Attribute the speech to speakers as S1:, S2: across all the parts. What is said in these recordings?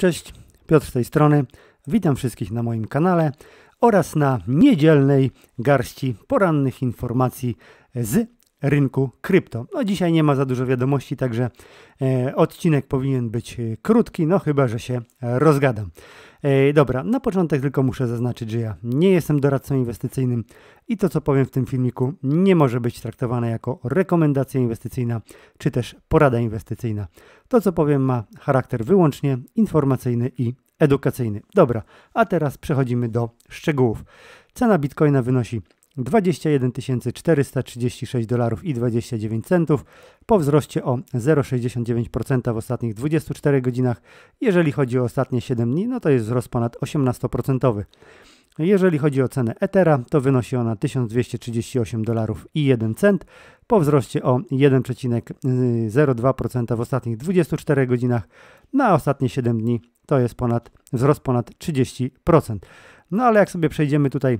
S1: Cześć, Piotr z tej strony. Witam wszystkich na moim kanale oraz na niedzielnej garści porannych informacji z rynku krypto. No dzisiaj nie ma za dużo wiadomości, także e, odcinek powinien być e, krótki, no chyba, że się rozgadam. E, dobra, na początek tylko muszę zaznaczyć, że ja nie jestem doradcą inwestycyjnym i to, co powiem w tym filmiku, nie może być traktowane jako rekomendacja inwestycyjna czy też porada inwestycyjna. To, co powiem, ma charakter wyłącznie informacyjny i edukacyjny. Dobra, a teraz przechodzimy do szczegółów. Cena bitcoina wynosi 21 436 dolarów i 29 centów po wzroście o 0,69% w ostatnich 24 godzinach. Jeżeli chodzi o ostatnie 7 dni, no to jest wzrost ponad 18%. Jeżeli chodzi o cenę Ethera, to wynosi ona 1238 dolarów i 1 cent po wzroście o 1,02% w ostatnich 24 godzinach. Na ostatnie 7 dni to jest ponad, wzrost ponad 30%. No ale jak sobie przejdziemy tutaj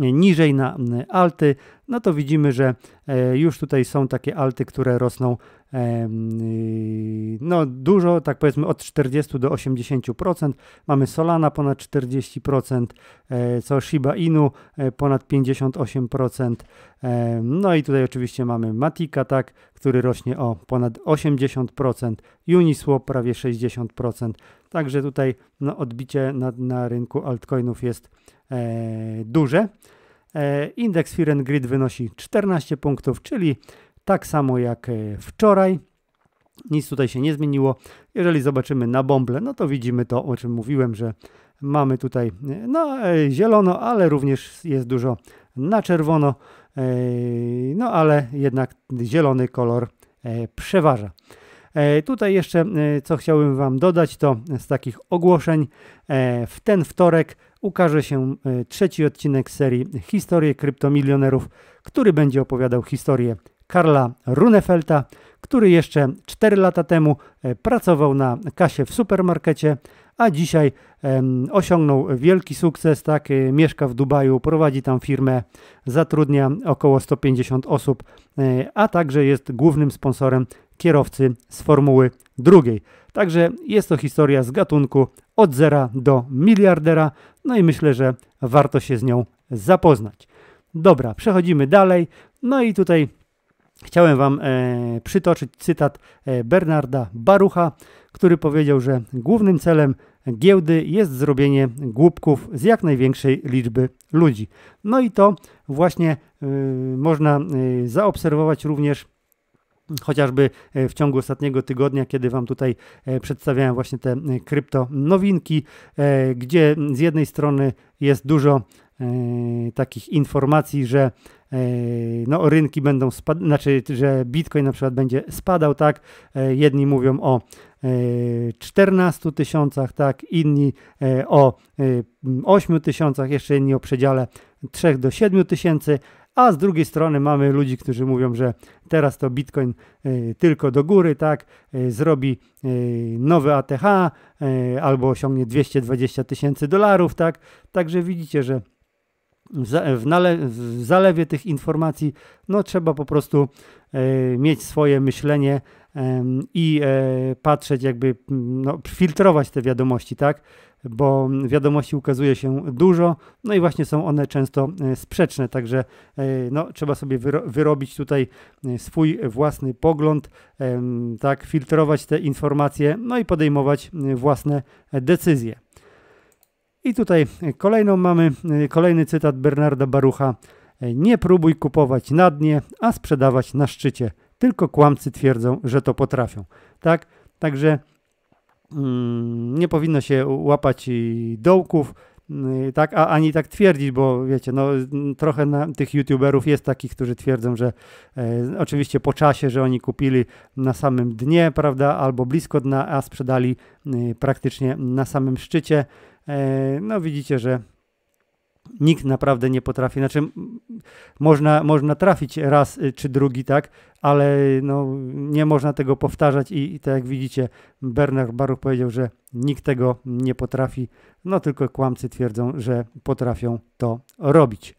S1: niżej na y, alty, no to widzimy, że e, już tutaj są takie alty, które rosną e, e, no dużo, tak powiedzmy od 40 do 80%. Mamy Solana ponad 40%, co Shiba Inu ponad 58%. No i tutaj oczywiście mamy Matika, tak, który rośnie o ponad 80%, Uniswap prawie 60%. Także tutaj no, odbicie na, na rynku altcoinów jest duże. E, indeks Firen Grid wynosi 14 punktów, czyli tak samo jak e, wczoraj. Nic tutaj się nie zmieniło. Jeżeli zobaczymy na bąble, no to widzimy to, o czym mówiłem, że mamy tutaj e, no, zielono, ale również jest dużo na czerwono. No ale jednak zielony kolor przeważa. Tutaj jeszcze co chciałbym Wam dodać, to z takich ogłoszeń w ten wtorek ukaże się e, trzeci odcinek serii Historie kryptomilionerów, który będzie opowiadał historię Karla Runefelta, który jeszcze 4 lata temu e, pracował na kasie w supermarkecie, a dzisiaj osiągnął wielki sukces, tak, e, mieszka w Dubaju, prowadzi tam firmę, zatrudnia około 150 osób, a także jest głównym sponsorem kierowcy z Formuły drugiej. Także jest to historia z gatunku od zera do miliardera, no i myślę, że warto się z nią zapoznać. Dobra, przechodzimy dalej. No i tutaj chciałem Wam e, przytoczyć cytat e, Bernarda Barucha, który powiedział, że głównym celem giełdy jest zrobienie głupków z jak największej liczby ludzi. No i to właśnie y, można y, zaobserwować również chociażby e, w ciągu ostatniego tygodnia, kiedy Wam tutaj e, przedstawiałem właśnie te e, krypto nowinki, gdzie z jednej strony jest dużo takich informacji, że no, rynki będą spadać, znaczy, że Bitcoin na przykład będzie spadał, tak? Jedni mówią o 14 tysiącach, tak? Inni o 8 tysiącach, jeszcze inni o przedziale 3 do 7 tysięcy, a z drugiej strony mamy ludzi, którzy mówią, że teraz to Bitcoin e, tylko do góry, tak, e, zrobi e, nowy ATH albo osiągnie 220 tysięcy dolarów, tak, także widzicie, że w, nale, w zalewie tych informacji, no trzeba po prostu mieć swoje myślenie, i e, patrzeć, jakby no, filtrować te wiadomości, tak? Bo wiadomości ukazuje się dużo, no i właśnie są one często e, sprzeczne, także e, no, trzeba sobie wyrobić tutaj swój własny pogląd, tak? Filtrować te informacje, no i podejmować własne decyzje. I tutaj kolejną mamy, kolejny cytat Bernarda Barucha. Nie próbuj kupować na dnie, a sprzedawać na szczycie. Tylko kłamcy twierdzą, że to potrafią. Tak? Także mm, nie powinno się łapać dołków, y, tak, a ani tak twierdzić, bo wiecie, no trochę na, tych youtuberów jest takich, którzy twierdzą, że e, oczywiście po czasie, że oni kupili na samym dnie, prawda, albo blisko dna, a sprzedali e, praktycznie na samym szczycie. E, no widzicie, że nikt naprawdę nie potrafi. Znaczy, można, można trafić raz y, czy drugi, tak, ale no, nie można tego powtarzać i, i tak jak widzicie, Bernard Baruch powiedział, że nikt tego nie potrafi, no tylko kłamcy twierdzą, że potrafią to robić.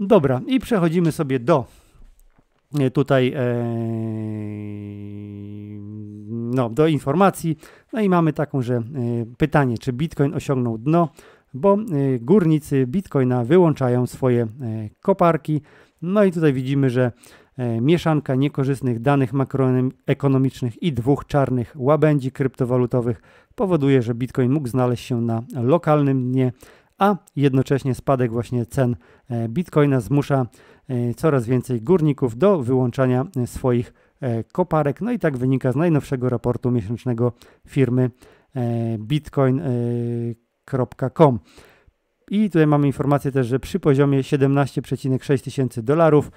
S1: Dobra, i przechodzimy sobie do y, tutaj e, no, do informacji. No i mamy taką, że y, pytanie, czy Bitcoin osiągnął dno? bo y, górnicy Bitcoina wyłączają swoje y, koparki. No i tutaj widzimy, że y, mieszanka niekorzystnych danych makroekonomicznych i dwóch czarnych łabędzi kryptowalutowych powoduje, że Bitcoin mógł znaleźć się na lokalnym dnie, a jednocześnie spadek właśnie cen e, Bitcoina zmusza e, coraz więcej górników do wyłączania e, swoich koparek. No i tak wynika z najnowszego raportu miesięcznego firmy Bitcoin i tutaj mamy informację też, że przy poziomie 17,6 tysięcy dolarów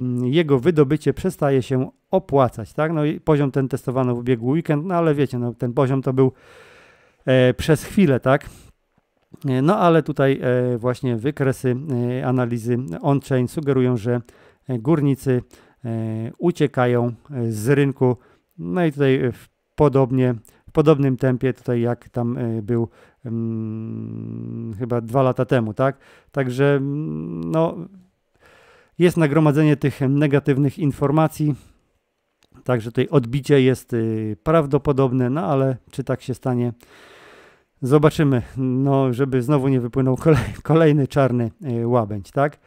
S1: mm, jego wydobycie przestaje się opłacać, tak? No i poziom ten testowano w ubiegły weekend, no ale wiecie, no ten poziom to był e, przez chwilę, tak? E, no ale tutaj e, właśnie wykresy e, analizy on-chain sugerują, że e, górnicy e, uciekają z rynku, no i tutaj w podobnie w podobnym tempie tutaj jak tam był hmm, chyba dwa lata temu, tak? Także mm, no, jest nagromadzenie tych negatywnych informacji. Także tutaj odbicie jest y, prawdopodobne, no ale czy tak się stanie? Zobaczymy, no, żeby znowu nie wypłynął kolej, kolejny czarny y, łabędź, tak?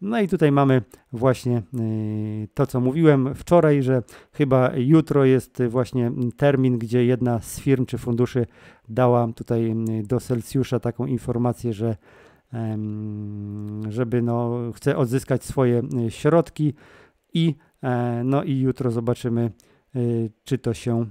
S1: No i tutaj mamy właśnie y, to, co mówiłem wczoraj, że chyba jutro jest właśnie termin, gdzie jedna z firm czy funduszy dała tutaj y, do Celsjusza taką informację, że żeby no, chce odzyskać swoje y, środki i e, no i jutro zobaczymy, czy to się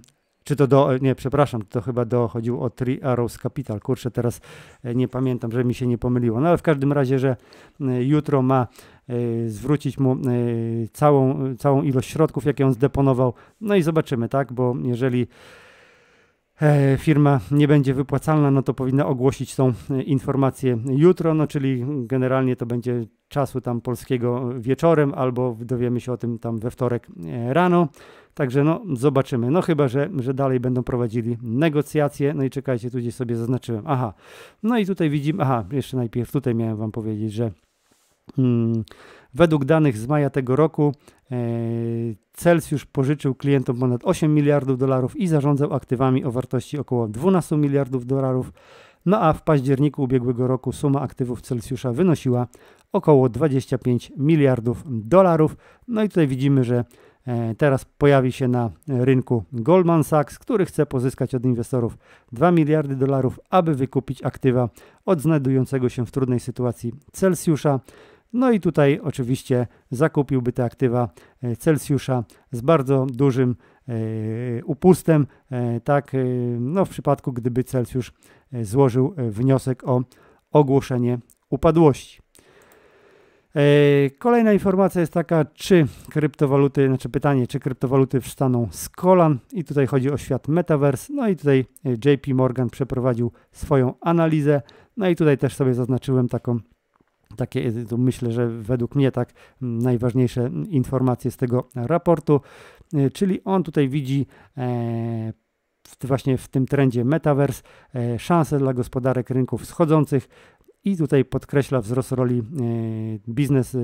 S1: czy to do, nie, przepraszam, to chyba do, o Three Arrows Capital, kurczę, teraz e, nie pamiętam, że mi się nie pomyliło, no ale w każdym razie, że e, jutro ma e, zwrócić mu całą, całą ilość środków, jakie on zdeponował, no i zobaczymy, tak, bo jeżeli E, firma nie będzie wypłacalna, no to powinna ogłosić tą e, informację jutro, no czyli generalnie to będzie czasu tam polskiego wieczorem, albo dowiemy się o tym tam we wtorek e, rano. Także no zobaczymy. No chyba, że, że dalej będą prowadzili negocjacje. No i czekajcie, tu gdzieś sobie zaznaczyłem. Aha. No i tutaj widzimy, aha, jeszcze najpierw tutaj miałem wam powiedzieć, że hmm, Według danych z maja tego roku e, Celsius pożyczył klientom ponad 8 miliardów dolarów i zarządzał aktywami o wartości około 12 miliardów dolarów. No a w październiku ubiegłego roku suma aktywów Celsjusza wynosiła około 25 miliardów dolarów. No i tutaj widzimy, że e, Teraz pojawi się na rynku Goldman Sachs, który chce pozyskać od inwestorów 2 miliardy dolarów, aby wykupić aktywa od znajdującego się w trudnej sytuacji Celsjusza. No i tutaj oczywiście zakupiłby te aktywa e, Celsjusza z bardzo dużym e, upustem, e, tak, no w przypadku gdyby Celsjusz złożył wniosek o ogłoszenie upadłości. Kolejna informacja jest taka, czy kryptowaluty, znaczy pytanie, czy kryptowaluty wstaną z kolan i tutaj chodzi o świat metaverse. No i tutaj JP Morgan przeprowadził swoją analizę. No i tutaj też sobie zaznaczyłem taką takie to myślę, że według mnie tak mm, najważniejsze informacje z tego raportu, e, czyli on tutaj widzi e, właśnie w tym trendzie metaverse e, szanse dla gospodarek rynków wschodzących, i tutaj podkreśla wzrost roli e, biznes,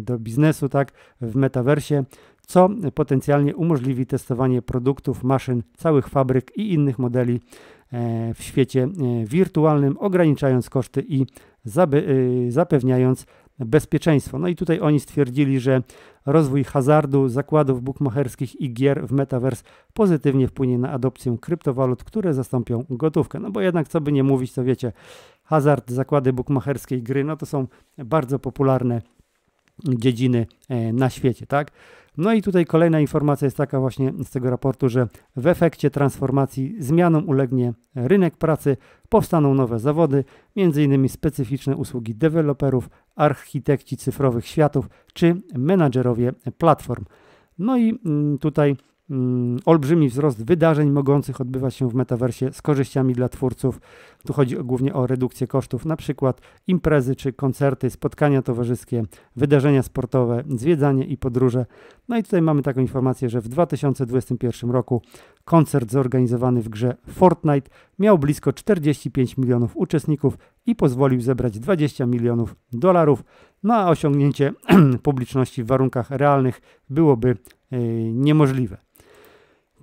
S1: do biznesu tak, w metaversie, co potencjalnie umożliwi testowanie produktów, maszyn, całych fabryk i innych modeli e, w świecie wirtualnym, ograniczając koszty i Y, zapewniając bezpieczeństwo. No i tutaj oni stwierdzili, że rozwój hazardu, zakładów bukmacherskich i gier w Metaverse pozytywnie wpłynie na adopcję kryptowalut, które zastąpią gotówkę. No bo jednak, co by nie mówić, to wiecie, hazard, zakłady bukmacherskiej gry, no to są bardzo popularne dziedziny e, na świecie, tak? No i tutaj kolejna informacja jest taka właśnie z tego raportu, że w efekcie transformacji zmianą ulegnie rynek pracy, powstaną nowe zawody, m.in. specyficzne usługi deweloperów, architekci cyfrowych światów czy menadżerowie platform. No i mm, tutaj Mm, olbrzymi wzrost wydarzeń mogących odbywać się w metaversie z korzyściami dla twórców. Tu chodzi głównie o redukcję kosztów, na przykład imprezy czy koncerty, spotkania towarzyskie, wydarzenia sportowe, zwiedzanie i podróże. No i tutaj mamy taką informację, że w 2021 roku koncert zorganizowany w grze Fortnite miał blisko 45 milionów uczestników i pozwolił zebrać 20 milionów dolarów. No a osiągnięcie publiczności w warunkach realnych byłoby yy, niemożliwe.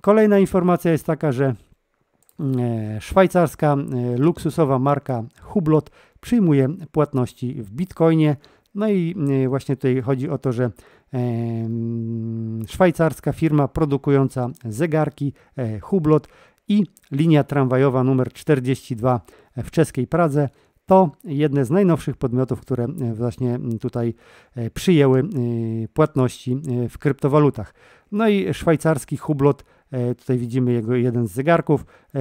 S1: Kolejna informacja jest taka, że e, szwajcarska e, luksusowa marka Hublot przyjmuje płatności w bitcoinie. No i e, właśnie tutaj chodzi o to, że szwajcarska firma produkująca zegarki Hublot i linia tramwajowa numer 42 w czeskiej Pradze to jedne z najnowszych podmiotów, które właśnie tutaj przyjęły płatności w kryptowalutach. No i szwajcarski Hublot E, tutaj widzimy jego jeden z zegarków. E,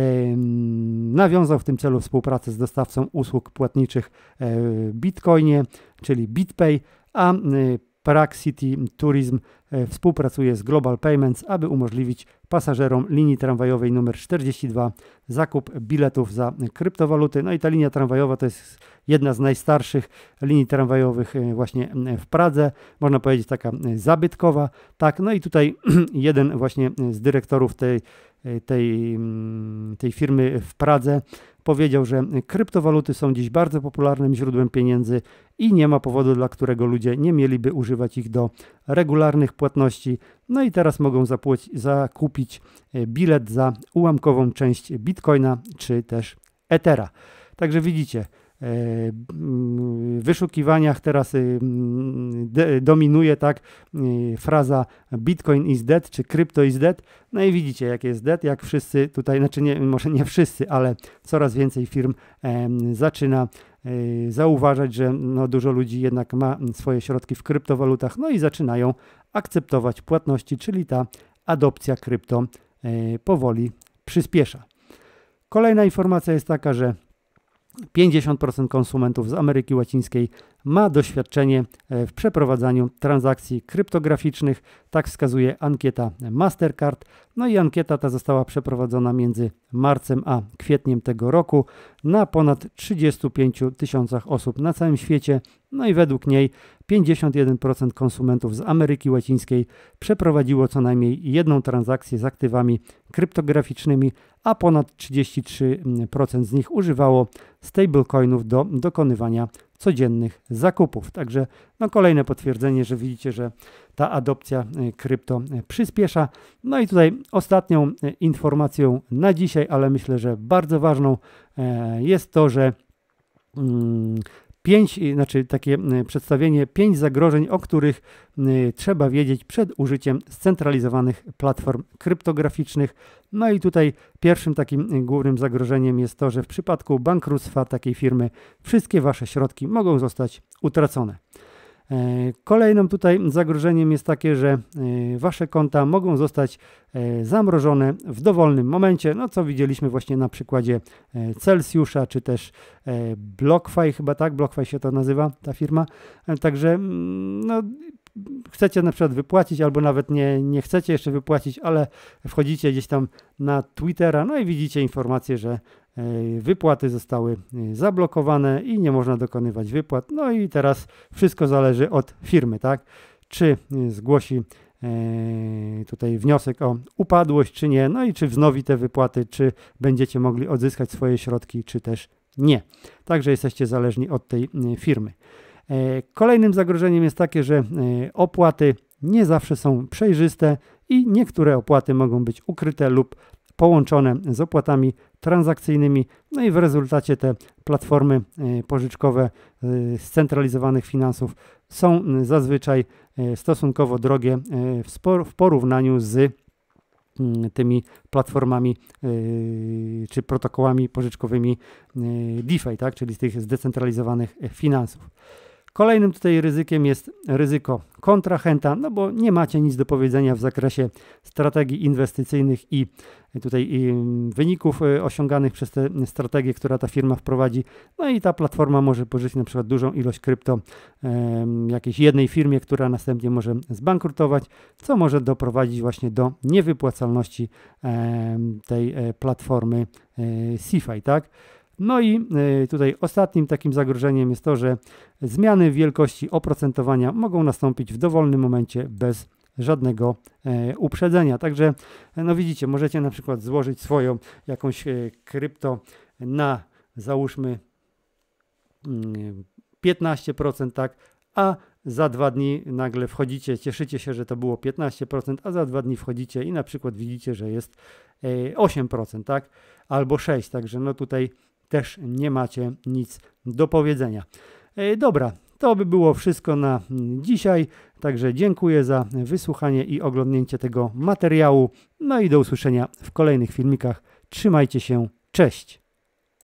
S1: nawiązał w tym celu współpracę z dostawcą usług płatniczych e, Bitcoinie, czyli BitPay, a Praxity Tourism współpracuje z Global Payments, aby umożliwić pasażerom linii tramwajowej numer 42 zakup biletów za kryptowaluty. No i ta linia tramwajowa to jest jedna z najstarszych linii tramwajowych e, właśnie w Pradze, można powiedzieć taka zabytkowa. Tak, no i tutaj jeden właśnie z dyrektorów tej, e, tej, tej firmy w Pradze powiedział, że kryptowaluty są dziś bardzo popularnym źródłem pieniędzy i nie ma powodu, dla którego ludzie nie mieliby używać ich do regularnych płatności. No i teraz mogą zapłać, zakupić e, bilet za ułamkową część bitcoina czy też etera. Także widzicie, E, wyszukiwaniach teraz y, mm, dominuje tak y, fraza Bitcoin is dead czy crypto is dead. No i widzicie jak jest dead, jak wszyscy tutaj, znaczy nie, może nie wszyscy, ale coraz więcej firm zaczyna y, zauważać, że no dużo ludzi jednak ma swoje środki w kryptowalutach, no i zaczynają akceptować płatności, czyli ta adopcja krypto powoli przyspiesza. Kolejna informacja jest taka, że 50% konsumentów z Ameryki Łacińskiej ma doświadczenie e, w przeprowadzaniu transakcji kryptograficznych, tak wskazuje ankieta Mastercard. No i ankieta ta została przeprowadzona między marcem a kwietniem tego roku na ponad 35 tysiącach osób na całym świecie. No i według niej 51% konsumentów z Ameryki Łacińskiej przeprowadziło co najmniej jedną transakcję z aktywami kryptograficznymi, a ponad 33% z nich używało stablecoinów do dokonywania codziennych zakupów. Także no, kolejne potwierdzenie, że widzicie, że ta adopcja e, krypto e, przyspiesza. No i tutaj ostatnią e, informacją na dzisiaj, ale myślę, że bardzo ważną jest to, że mm, pięć, znaczy takie e, przedstawienie pięć zagrożeń, o których e, trzeba wiedzieć przed użyciem scentralizowanych platform kryptograficznych. No i tutaj pierwszym takim e, głównym zagrożeniem jest to, że w przypadku bankructwa takiej firmy wszystkie wasze środki mogą zostać utracone. E, kolejnym tutaj zagrożeniem jest takie, że e, wasze konta mogą zostać e, zamrożone w dowolnym momencie, no co widzieliśmy właśnie na przykładzie Celsjusza, czy też BlockFi, chyba tak, BlockFi się to nazywa, ta firma. Także mm, no, chcecie na przykład wypłacić, albo nawet nie, nie chcecie jeszcze wypłacić, ale wchodzicie gdzieś tam na Twittera, no i widzicie informację, że E, wypłaty zostały e, zablokowane i nie można dokonywać wypłat. No i teraz wszystko zależy od firmy, tak? Czy e, zgłosi tutaj wniosek o upadłość, czy nie, no i czy wznowi te wypłaty, czy będziecie mogli odzyskać swoje środki, czy też nie. Także jesteście zależni od tej firmy. Kolejnym zagrożeniem jest takie, że opłaty nie zawsze są przejrzyste i niektóre opłaty mogą być ukryte lub połączone z opłatami transakcyjnymi, no i w rezultacie te platformy e, pożyczkowe scentralizowanych e, finansów są zazwyczaj e, stosunkowo drogie w porównaniu z tymi platformami czy protokołami pożyczkowymi DeFi, tak? czyli z tych zdecentralizowanych finansów. Kolejnym tutaj ryzykiem jest ryzyko kontrahenta, no bo nie macie nic do powiedzenia w zakresie strategii inwestycyjnych i tutaj i mm, wyników y, osiąganych przez tę strategię, która ta firma wprowadzi. No i ta platforma może pożyczyć na przykład dużą ilość krypto jakiejś jednej firmie, która następnie może zbankrutować, co może doprowadzić właśnie do niewypłacalności tej e, platformy um, e, CeFi, tak? No i e, tutaj ostatnim takim zagrożeniem jest to, że zmiany wielkości oprocentowania mogą nastąpić w dowolnym momencie bez żadnego e, uprzedzenia. Także e, no widzicie, możecie na przykład złożyć swoją jakąś krypto na załóżmy 15%, mm, tak, a za dwa dni nagle wchodzicie, cieszycie się, że to było 15%, a za dwa dni wchodzicie i na przykład widzicie, że jest 8%, tak? Albo 6, także no tutaj też nie macie nic do powiedzenia. E, dobra, to by było wszystko na dzisiaj. Także dziękuję za wysłuchanie i oglądnięcie tego materiału. No i do usłyszenia w kolejnych filmikach. Trzymajcie się, cześć!